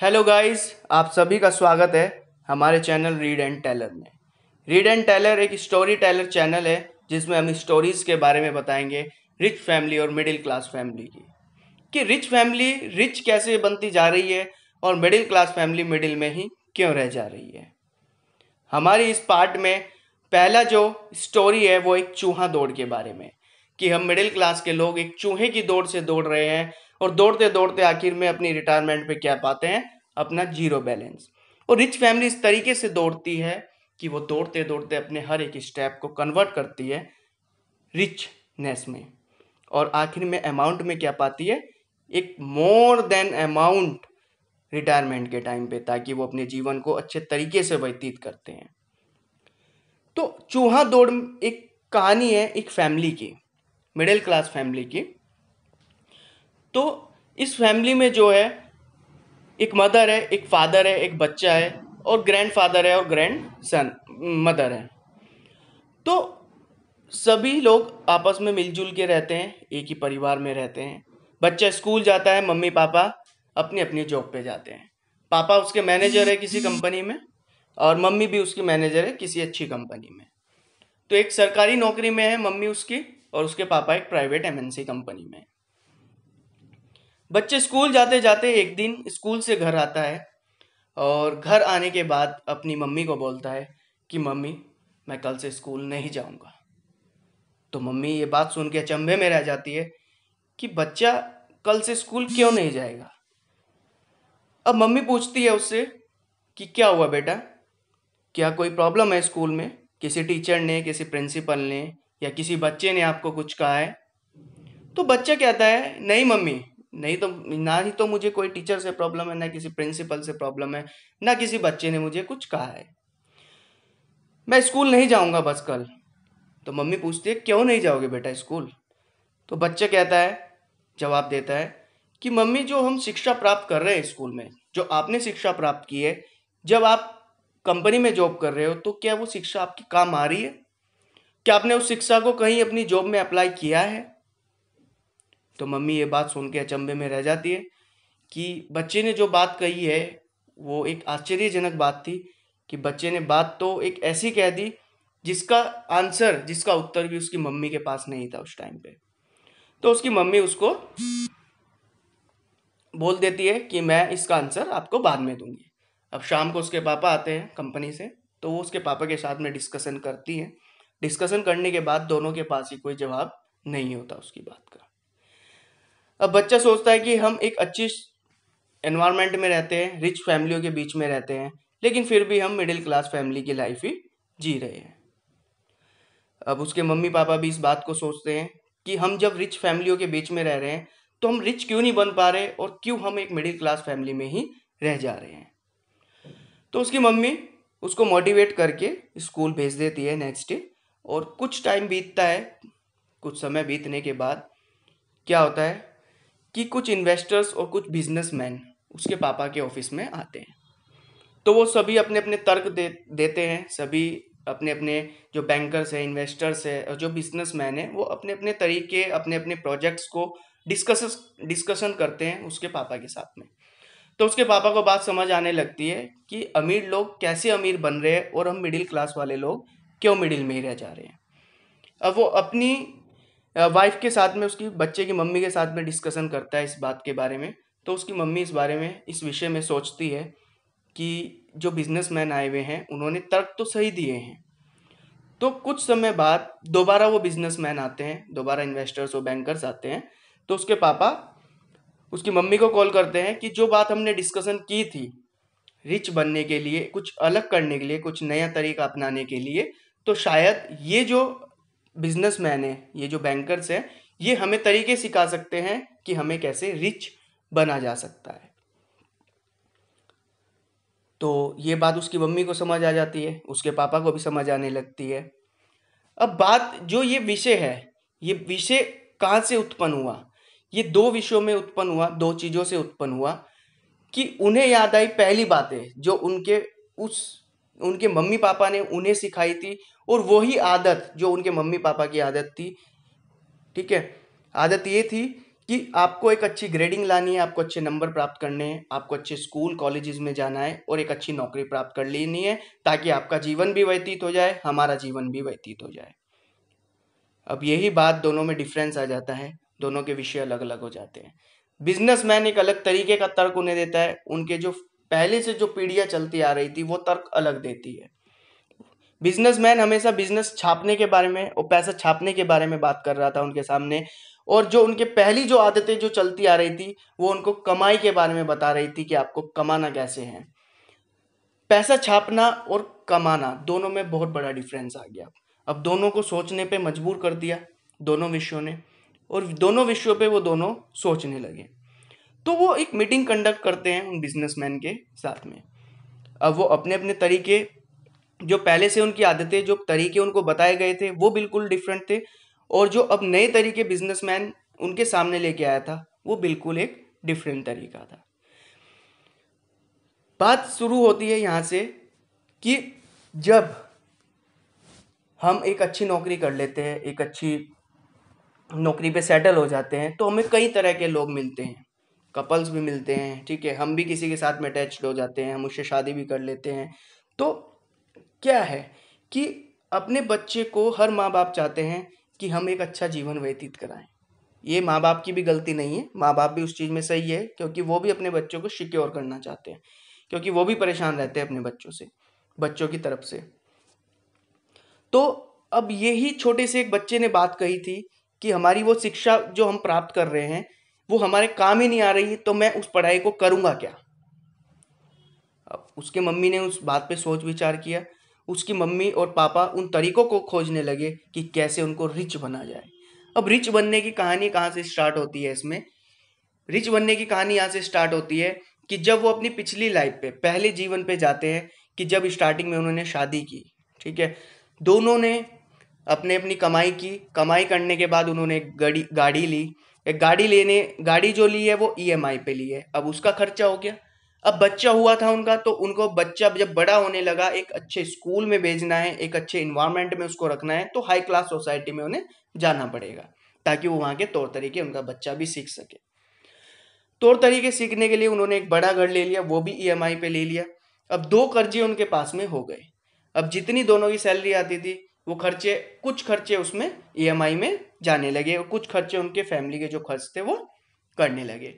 hello guys आप सभी का स्वागत है हमारे चैनल रीड एंड टेलर में रीड एंड टेलर एक स्टोरी टेलर चैनल है जिसमें हम स्टोरीज़ के बारे में बताएंगे रिच फैमिली और मिडिल क्लास फैमिली की कि रिच फैमिली रिच कैसे बनती जा रही है और मिडिल क्लास फैमिली मिडिल में ही क्यों रह जा रही है हमारी इस पार्ट में पहला जो स्टोरी है वो एक चूहा दौड़ के बारे में कि हम मिडिल क्लास के लोग एक चूहे की दौड़ से दौड़ रहे हैं और दौड़ते दौड़ते आखिर में अपनी रिटायरमेंट पे क्या पाते हैं अपना जीरो बैलेंस और रिच फैमिली इस तरीके से दौड़ती है कि वो दौड़ते दौड़ते अपने हर एक स्टेप को कन्वर्ट करती है रिचनेस में और आखिर में अमाउंट में क्या पाती है एक मोर देन अमाउंट रिटायरमेंट के टाइम पे ताकि वो अपने जीवन को अच्छे तरीके से व्यतीत करते हैं तो चूहा दौड़ एक कहानी है एक फैमिली की मिडिल क्लास फैमिली की तो इस फैमिली में जो है एक मदर है एक फादर है एक बच्चा है और ग्रैंड फादर है और ग्रैंड सन मदर है तो सभी लोग आपस में मिलजुल के रहते हैं एक ही परिवार में रहते हैं बच्चा स्कूल जाता है मम्मी पापा अपनी अपनी जॉब पे जाते हैं पापा उसके मैनेजर है किसी कंपनी में और मम्मी भी उसकी मैनेजर है किसी अच्छी कंपनी में तो एक सरकारी नौकरी में है मम्मी उसकी और उसके पापा एक प्राइवेट एमएनसी कंपनी में बच्चे स्कूल जाते जाते एक दिन स्कूल से घर आता है और घर आने के बाद अपनी मम्मी को बोलता है कि मम्मी मैं कल से स्कूल नहीं जाऊंगा तो मम्मी ये बात सुन के अचंभे में रह जाती है कि बच्चा कल से स्कूल क्यों नहीं जाएगा अब मम्मी पूछती है उससे कि क्या हुआ बेटा क्या कोई प्रॉब्लम है स्कूल में किसी टीचर ने किसी प्रिंसिपल ने या किसी बच्चे ने आपको कुछ कहा है तो बच्चा कहता है नहीं मम्मी नहीं तो ना ही तो मुझे कोई टीचर से प्रॉब्लम है ना किसी प्रिंसिपल से प्रॉब्लम है ना किसी बच्चे ने मुझे कुछ कहा है मैं स्कूल नहीं जाऊंगा बस कल तो मम्मी पूछती है क्यों नहीं जाओगे बेटा स्कूल तो बच्चा कहता है जवाब देता है कि मम्मी जो हम शिक्षा प्राप्त कर रहे हैं स्कूल में जो आपने शिक्षा प्राप्त की है जब आप कंपनी में जॉब कर रहे हो तो क्या वो शिक्षा आपकी काम आ रही है क्या आपने उस शिक्षा को कहीं अपनी जॉब में अप्लाई किया है तो मम्मी ये बात सुन के अचंभे में रह जाती है कि बच्चे ने जो बात कही है वो एक आश्चर्यजनक बात थी कि बच्चे ने बात तो एक ऐसी कह दी जिसका आंसर जिसका उत्तर भी उसकी मम्मी के पास नहीं था उस टाइम पे तो उसकी मम्मी उसको बोल देती है कि मैं इसका आंसर आपको बाद में दूंगी अब शाम को उसके पापा आते हैं कंपनी से तो वो उसके पापा के साथ में डिस्कशन करती हैं डिस्कशन करने के बाद दोनों के पास ही कोई जवाब नहीं होता उसकी बात का अब बच्चा सोचता है कि हम एक अच्छी एनवायरनमेंट में रहते हैं रिच फैमिलियों के बीच में रहते हैं लेकिन फिर भी हम मिडिल क्लास फैमिली की लाइफ ही जी रहे हैं अब उसके मम्मी पापा भी इस बात को सोचते हैं कि हम जब रिच फैमिलियों के बीच में रह रहे हैं तो हम रिच क्यों नहीं बन पा रहे और क्यों हम एक मिडिल क्लास फैमिली में ही रह जा रहे हैं तो उसकी मम्मी उसको मोटिवेट करके स्कूल भेज देती है नेक्स्ट डे और कुछ टाइम बीतता है कुछ समय बीतने के बाद क्या होता है कि कुछ इन्वेस्टर्स और कुछ बिजनेसमैन उसके पापा के ऑफिस में आते हैं तो वो सभी अपने अपने तर्क दे देते हैं सभी अपने अपने जो बैंकर्स हैं इन्वेस्टर्स हैं और जो बिजनेसमैन हैं वो अपने अपने तरीके अपने अपने प्रोजेक्ट्स को डिस्कस डिस्कशन करते हैं उसके पापा के साथ में तो उसके पापा को बात समझ आने लगती है कि अमीर लोग कैसे अमीर बन रहे हैं और हम मिडिल क्लास वाले लोग क्यों मिडिल में ही रह जा रहे हैं अब वो अपनी वाइफ के साथ में उसकी बच्चे की मम्मी के साथ में डिस्कशन करता है इस बात के बारे में तो उसकी मम्मी इस बारे में इस विषय में सोचती है कि जो बिजनेसमैन आए हुए हैं उन्होंने तर्क तो सही दिए हैं तो कुछ समय बाद दोबारा वो बिजनेसमैन आते हैं दोबारा इन्वेस्टर्स और बैंकर्स आते हैं तो उसके पापा उसकी मम्मी को कॉल करते हैं कि जो बात हमने डिस्कशन की थी रिच बनने के लिए कुछ अलग करने के लिए कुछ नया तरीका अपनाने के लिए तो शायद ये जो बिजनेसमैन है ये जो बैंकर्स हैं ये हमें तरीके सिखा सकते हैं कि हमें कैसे रिच बना जा सकता है तो ये बात उसकी मम्मी को समझ आ जाती है उसके पापा को भी समझ आने लगती है अब बात जो ये विषय है ये विषय कहाँ से उत्पन्न हुआ ये दो विषयों में उत्पन्न हुआ दो चीज़ों से उत्पन्न हुआ कि उन्हें याद आई पहली बातें जो उनके उस उनके मम्मी पापा ने उन्हें सिखाई थी और वही आदत जो उनके मम्मी पापा की आदत थी ठीक है आदत ये थी कि आपको एक अच्छी ग्रेडिंग लानी है आपको अच्छे नंबर प्राप्त करने हैं आपको अच्छे स्कूल कॉलेजेस में जाना है और एक अच्छी नौकरी प्राप्त कर लेनी है ताकि आपका जीवन भी व्यतीत हो जाए हमारा जीवन भी व्यतीत हो जाए अब यही बात दोनों में डिफरेंस आ जाता है दोनों के विषय अलग अलग हो जाते हैं बिजनेसमैन एक अलग तरीके का तर्क उन्हें देता है उनके जो पहले से जो पीढ़ियाँ चलती आ रही थी वो तर्क अलग देती है बिजनेसमैन हमेशा बिजनेस छापने के बारे में और पैसा छापने के बारे में बात कर रहा था उनके सामने और जो उनके पहली जो आदतें जो चलती आ रही थी वो उनको कमाई के बारे में बता रही थी कि आपको कमाना कैसे है पैसा छापना और कमाना दोनों में बहुत बड़ा डिफरेंस आ गया अब दोनों को सोचने पे मजबूर कर दिया दोनों विषयों ने और दोनों विषयों पे वो दोनों सोचने लगे तो वो एक मीटिंग कंडक्ट करते हैं उन बिजनेसमैन के साथ में अब वो अपने अपने तरीके जो पहले से उनकी आदतें जो तरीके उनको बताए गए थे वो बिल्कुल डिफरेंट थे और जो अब नए तरीके बिजनेसमैन उनके सामने लेके आया था वो बिल्कुल एक डिफरेंट तरीका था बात शुरू होती है यहाँ से कि जब हम एक अच्छी नौकरी कर लेते हैं एक अच्छी नौकरी पे सेटल हो जाते हैं तो हमें कई तरह के लोग मिलते हैं कपल्स भी मिलते हैं ठीक है हम भी किसी के साथ में अटैच हो जाते हैं हम उससे शादी भी कर लेते हैं तो क्या है कि अपने बच्चे को हर माँ बाप चाहते हैं कि हम एक अच्छा जीवन व्यतीत कराएं ये माँ बाप की भी गलती नहीं है माँ बाप भी उस चीज़ में सही है क्योंकि वो भी अपने बच्चों को सिक्योर करना चाहते हैं क्योंकि वो भी परेशान रहते हैं अपने बच्चों से बच्चों की तरफ से तो अब यही छोटे से एक बच्चे ने बात कही थी कि हमारी वो शिक्षा जो हम प्राप्त कर रहे हैं वो हमारे काम ही नहीं आ रही तो मैं उस पढ़ाई को करूँगा क्या अब उसके मम्मी ने उस बात पे सोच विचार किया उसकी मम्मी और पापा उन तरीकों को खोजने लगे कि कैसे उनको रिच बना जाए अब रिच बनने की कहानी कहाँ से स्टार्ट होती है इसमें रिच बनने की कहानी यहाँ से स्टार्ट होती है कि जब वो अपनी पिछली लाइफ पे पहले जीवन पे जाते हैं कि जब स्टार्टिंग में उन्होंने शादी की ठीक है दोनों ने अपने अपनी कमाई की कमाई करने के बाद उन्होंने एक गाड़ी गाड़ी ली एक गाड़ी लेने गाड़ी जो ली है वो ई e पे ली है अब उसका खर्चा हो गया अब बच्चा हुआ था उनका तो उनको बच्चा जब बड़ा होने लगा एक अच्छे स्कूल में भेजना है एक अच्छे इन्वायरमेंट में उसको रखना है तो हाई क्लास सोसाइटी में उन्हें जाना पड़ेगा ताकि वो वहाँ के तौर तरीके उनका बच्चा भी सीख सके तौर तरीके सीखने के लिए उन्होंने एक बड़ा घर ले लिया वो भी ई e पे ले लिया अब दो कर्जे उनके पास में हो गए अब जितनी दोनों की सैलरी आती थी वो खर्चे कुछ खर्चे उसमें ई e में जाने लगे और कुछ खर्चे उनके फैमिली के जो खर्च थे वो करने लगे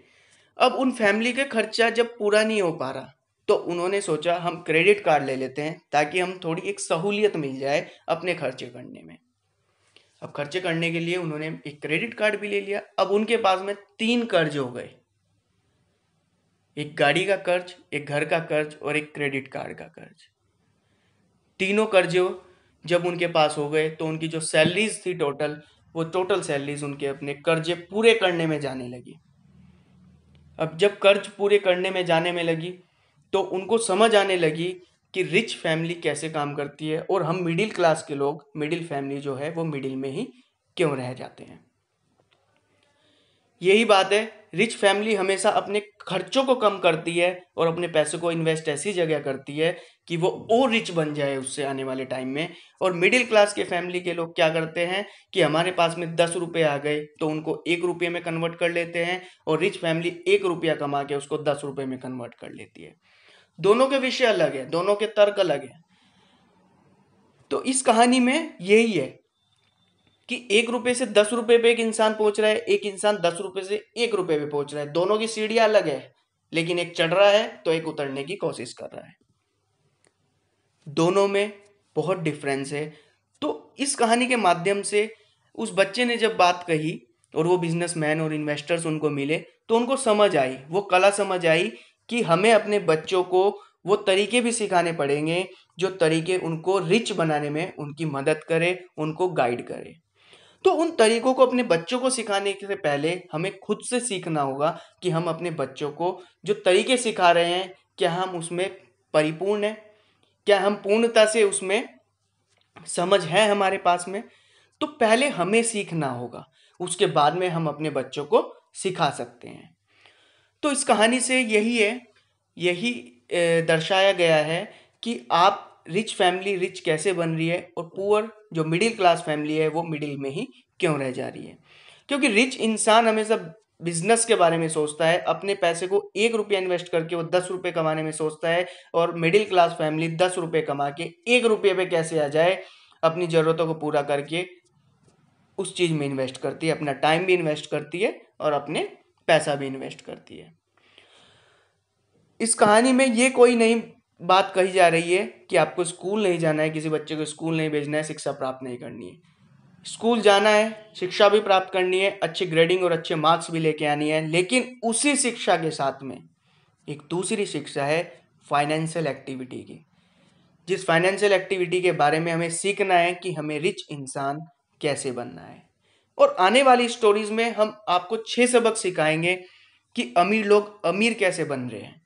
अब उन फैमिली के खर्चा जब पूरा नहीं हो पा रहा तो उन्होंने सोचा हम क्रेडिट कार्ड ले लेते हैं ताकि हम थोड़ी एक सहूलियत मिल जाए अपने खर्चे करने में अब खर्चे करने के लिए उन्होंने एक क्रेडिट कार्ड भी ले लिया अब उनके पास में तीन कर्ज हो गए एक गाड़ी का कर्ज एक घर का कर्ज और एक क्रेडिट कार्ड का कर्ज तीनों कर्जे जब उनके पास हो गए तो उनकी जो सैलरीज थी टोटल वो टोटल सैलरीज उनके अपने कर्जे पूरे करने में जाने लगी अब जब कर्ज पूरे करने में जाने में लगी तो उनको समझ आने लगी कि रिच फैमिली कैसे काम करती है और हम मिडिल क्लास के लोग मिडिल फैमिली जो है वो मिडिल में ही क्यों रह जाते हैं यही बात है रिच फैमिली हमेशा अपने खर्चों को कम करती है और अपने पैसों को इन्वेस्ट ऐसी जगह करती है कि वो और रिच बन जाए उससे आने वाले टाइम में और मिडिल क्लास के फैमिली के लोग क्या करते हैं कि हमारे पास में दस रुपये आ गए तो उनको एक रुपये में कन्वर्ट कर लेते हैं और रिच फैमिली एक रुपया कमा के उसको दस रुपये में कन्वर्ट कर लेती है दोनों के विषय अलग है दोनों के तर्क अलग है तो इस कहानी में यही है कि एक रुपए से दस रुपए पे एक इंसान पहुंच रहा है एक इंसान दस रुपये से एक रुपये पे पहुंच रहा है दोनों की सीढ़ियां अलग है लेकिन एक चढ़ रहा है तो एक उतरने की कोशिश कर रहा है दोनों में बहुत डिफरेंस है तो इस कहानी के माध्यम से उस बच्चे ने जब बात कही और वो बिजनेसमैन और इन्वेस्टर्स उनको मिले तो उनको समझ आई वो कला समझ आई कि हमें अपने बच्चों को वो तरीके भी सिखाने पड़ेंगे जो तरीके उनको रिच बनाने में उनकी मदद करे उनको गाइड करे तो उन तरीकों को अपने बच्चों को सिखाने से पहले हमें खुद से सीखना होगा कि हम अपने बच्चों को जो तरीके सिखा रहे हैं क्या हम उसमें परिपूर्ण हैं क्या हम पूर्णता से उसमें समझ है हमारे पास में तो पहले हमें सीखना होगा उसके बाद में हम अपने बच्चों को सिखा सकते हैं तो इस कहानी से यही है यही दर्शाया गया है कि आप रिच फैमिली रिच कैसे बन रही है और पुअर जो मिडिल क्लास फैमिली है वो मिडिल में ही क्यों रह जा रही है क्योंकि रिच इंसान हमेशा बिजनेस के बारे में सोचता है अपने पैसे को एक रुपया इन्वेस्ट करके वो दस रुपये कमाने में सोचता है और मिडिल क्लास फैमिली दस रुपये कमा के एक रुपये पे कैसे आ जाए अपनी ज़रूरतों को पूरा करके उस चीज़ में इन्वेस्ट करती है अपना टाइम भी इन्वेस्ट करती है और अपने पैसा भी इन्वेस्ट करती है इस कहानी में ये कोई नहीं बात कही जा रही है कि आपको स्कूल नहीं जाना है किसी बच्चे को स्कूल नहीं भेजना है शिक्षा प्राप्त नहीं करनी है स्कूल जाना है शिक्षा भी प्राप्त करनी है अच्छी ग्रेडिंग और अच्छे मार्क्स भी लेके आनी है लेकिन उसी शिक्षा के साथ में एक दूसरी शिक्षा है फाइनेंशियल एक्टिविटी की जिस फाइनेंशियल एक्टिविटी के बारे में हमें सीखना है कि हमें रिच इंसान कैसे बनना है और आने वाली स्टोरीज में हम आपको छः सबक सिखाएंगे कि अमीर लोग अमीर कैसे बन रहे हैं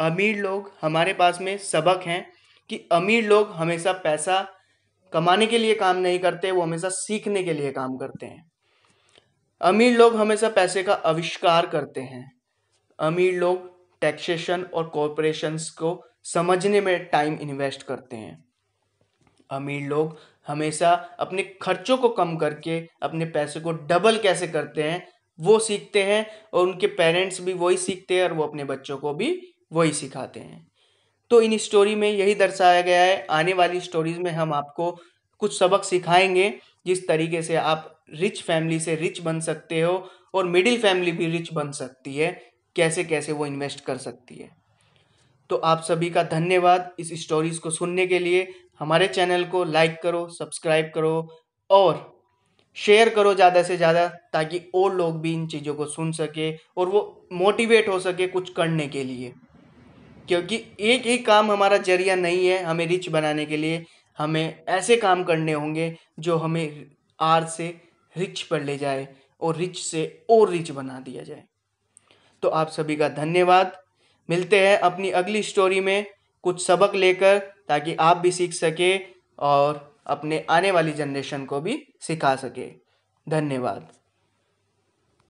अमीर लोग हमारे पास में सबक हैं कि अमीर लोग हमेशा पैसा कमाने के लिए काम नहीं करते वो हमेशा सीखने के लिए काम करते हैं अमीर लोग हमेशा पैसे का आविष्कार करते हैं अमीर लोग टैक्सेशन और कॉरपोरेशंस को समझने में टाइम इन्वेस्ट करते हैं अमीर लोग हमेशा अपने खर्चों को कम करके अपने पैसे को डबल कैसे करते हैं वो सीखते हैं और उनके पेरेंट्स भी वही सीखते हैं और वो अपने बच्चों को भी वही सिखाते हैं तो इन स्टोरी में यही दर्शाया गया है आने वाली स्टोरीज में हम आपको कुछ सबक सिखाएंगे जिस तरीके से आप रिच फैमिली से रिच बन सकते हो और मिडिल फैमिली भी रिच बन सकती है कैसे कैसे वो इन्वेस्ट कर सकती है तो आप सभी का धन्यवाद इस स्टोरीज़ को सुनने के लिए हमारे चैनल को लाइक करो सब्सक्राइब करो और शेयर करो ज़्यादा से ज़्यादा ताकि और लोग भी इन चीज़ों को सुन सके और वो मोटिवेट हो सके कुछ करने के लिए क्योंकि एक ही काम हमारा जरिया नहीं है हमें रिच बनाने के लिए हमें ऐसे काम करने होंगे जो हमें आर से रिच पर ले जाए और रिच से और रिच बना दिया जाए तो आप सभी का धन्यवाद मिलते हैं अपनी अगली स्टोरी में कुछ सबक लेकर ताकि आप भी सीख सके और अपने आने वाली जनरेशन को भी सिखा सके धन्यवाद